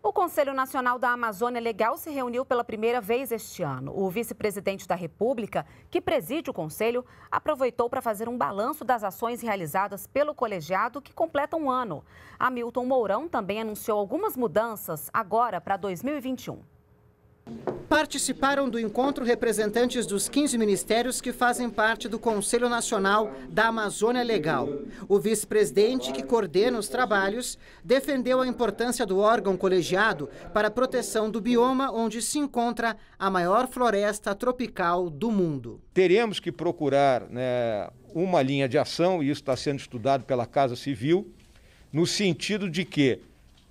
O Conselho Nacional da Amazônia Legal se reuniu pela primeira vez este ano. O vice-presidente da República, que preside o conselho, aproveitou para fazer um balanço das ações realizadas pelo colegiado que completa um ano. Hamilton Mourão também anunciou algumas mudanças agora para 2021. Participaram do encontro representantes dos 15 ministérios que fazem parte do Conselho Nacional da Amazônia Legal. O vice-presidente, que coordena os trabalhos, defendeu a importância do órgão colegiado para a proteção do bioma onde se encontra a maior floresta tropical do mundo. Teremos que procurar né, uma linha de ação, e isso está sendo estudado pela Casa Civil, no sentido de que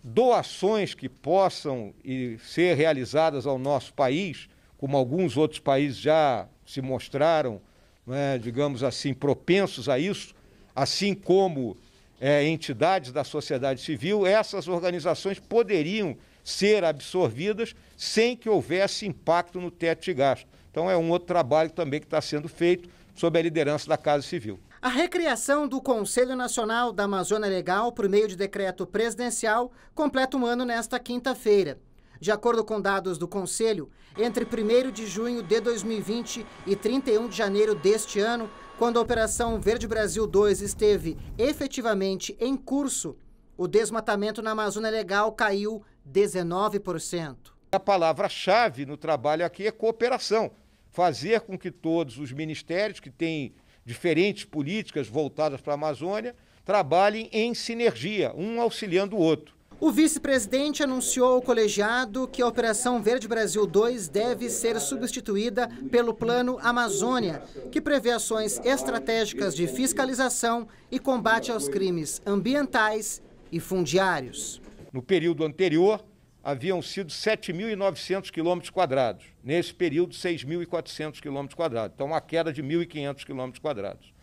doações que possam ser realizadas ao nosso país, como alguns outros países já se mostraram, né, digamos assim, propensos a isso, assim como é, entidades da sociedade civil, essas organizações poderiam ser absorvidas sem que houvesse impacto no teto de gasto. Então, é um outro trabalho também que está sendo feito sob a liderança da Casa Civil. A recriação do Conselho Nacional da Amazônia Legal por meio de decreto presidencial completa um ano nesta quinta-feira. De acordo com dados do Conselho, entre 1 de junho de 2020 e 31 de janeiro deste ano, quando a Operação Verde Brasil 2 esteve efetivamente em curso, o desmatamento na Amazônia Legal caiu 19%. A palavra-chave no trabalho aqui é cooperação. Fazer com que todos os ministérios que têm diferentes políticas voltadas para a Amazônia trabalhem em sinergia, um auxiliando o outro. O vice-presidente anunciou ao colegiado que a Operação Verde Brasil 2 deve ser substituída pelo Plano Amazônia, que prevê ações estratégicas de fiscalização e combate aos crimes ambientais e fundiários. No período anterior, haviam sido 7.900 quilômetros quadrados. Nesse período, 6.400 quilômetros quadrados. Então, uma queda de 1.500 quilômetros quadrados.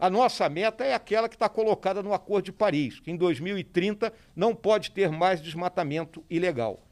A nossa meta é aquela que está colocada no Acordo de Paris, que em 2030 não pode ter mais desmatamento ilegal.